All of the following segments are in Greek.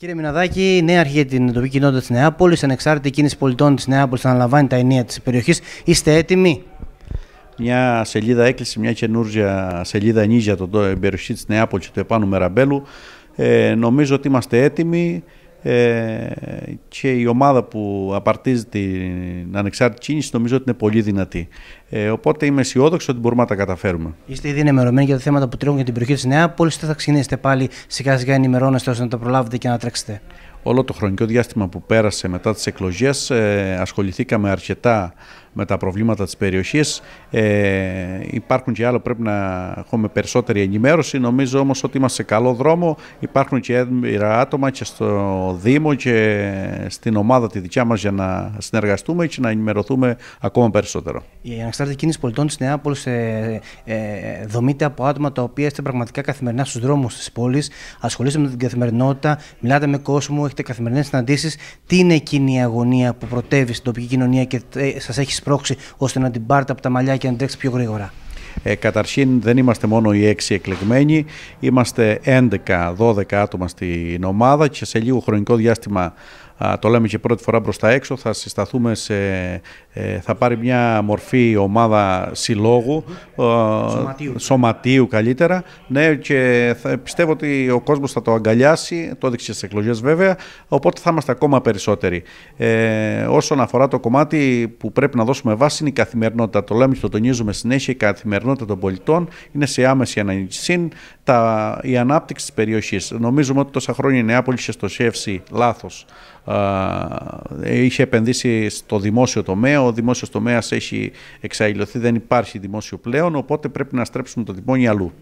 Κύριε Μιναδάκη, νέα αρχή για την τοπική κοινότητα της Νεάπολης, ανεξάρτητη κίνηση πολιτών της Νεάπολης, αναλαμβάνει τα ενία της περιοχής. Είστε έτοιμοι. Μια σελίδα έκλεισε, μια καινούργια σελίδα ενίζει για την περιοχή της Νεάπολης και του επάνω Μεραμπέλου. Ε, νομίζω ότι είμαστε έτοιμοι ε, και η ομάδα που απαρτίζει την ανεξάρτητη κίνηση νομίζω ότι είναι πολύ δυνατή. Ε, οπότε είμαι αισιόδοξος ότι μπορούμε να τα καταφέρουμε. Είστε ήδη ενημερωμένοι για τα θέματα που τρέχουν για την περιοχή της Νέα Πόλης. Θα ξεκινήσετε πάλι σιγά σιγά ενημερώνεστε ώστε να τα προλάβετε και να τρέξετε όλο το χρονικό διάστημα που πέρασε μετά τις εκλογές ε, ασχοληθήκαμε αρκετά με τα προβλήματα της περιοχής. Ε, υπάρχουν και άλλο πρέπει να έχουμε περισσότερη ενημέρωση. Νομίζω όμως ότι είμαστε σε καλό δρόμο. Υπάρχουν και έμπειρα άτομα και στο Δήμο και στην ομάδα τη δικιά μας για να συνεργαστούμε και να ενημερωθούμε ακόμα περισσότερο. Η αναξάρτητη κίνηση πολιτών της Νεάπολης ε, ε, δομείται από άτομα τα οποία είστε πραγματικά καθημερινά στους δρόμους της πόλης, ασχολείστε με την καθημερινότητα, μιλάτε με κόσμο, έχετε καθημερινές συναντήσεις, τι είναι εκείνη η αγωνία που πρωτεύει στην τοπική κοινωνία και σας έχει σπρώξει ώστε να την πάρετε από τα μαλλιά και να την τρέξει πιο γρήγορα. Ε, καταρχήν δεν είμαστε μόνο οι έξι εκλεγμένοι, είμαστε 11-12 άτομα στην ομάδα και σε λίγο χρονικό διάστημα το λέμε και πρώτη φορά μπροστά τα έξω, θα συσταθούμε σε, ε, θα πάρει μια μορφή ομάδα συλλόγου, σωματίου καλύτερα, ναι και πιστεύω ότι ο κόσμος θα το αγκαλιάσει, το έδειξε στις εκλογές βέβαια, οπότε θα είμαστε ακόμα περισσότεροι. Ε, όσον αφορά το κομμάτι που πρέπει να δώσουμε βάση είναι η καθημερινότητα, το λέμε και το τονίζουμε συνέχεια, η καθημερινότητα καθημερινότητα των πολιτών είναι σε άμεση τα η ανάπτυξη της περιοχής. Νομίζουμε ότι τόσα χρόνια η Νεάπολη είχε στοχεύσει λάθος. Είχε επενδύσει στο δημόσιο τομέα, ο δημόσιος τομέας έχει εξαϊλωθεί, δεν υπάρχει δημόσιο πλέον, οπότε πρέπει να στρέψουμε το τυπώνι αλλού.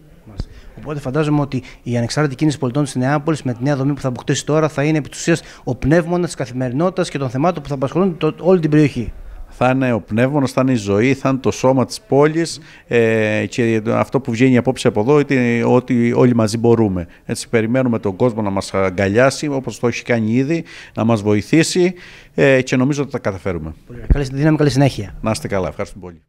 Οπότε φαντάζομαι ότι η ανεξάρτητη κίνηση πολιτών της Νεάπολης με τη νέα δομή που θα αποκτήσει τώρα θα είναι επί της ο πνεύμονας της καθημερινότητας και των θεμάτων που θα απασχολούν όλη την περιοχή θα είναι ο πνεύμονος, θα είναι η ζωή, θα είναι το σώμα της πόλης ε, και αυτό που βγαίνει απόψε από εδώ είναι ότι όλοι μαζί μπορούμε. Έτσι περιμένουμε τον κόσμο να μας αγκαλιάσει όπως το έχει κάνει ήδη, να μας βοηθήσει ε, και νομίζω ότι τα καταφέρουμε. Καλή καλή συνέχεια. Να είστε καλά, ευχαριστούμε πολύ.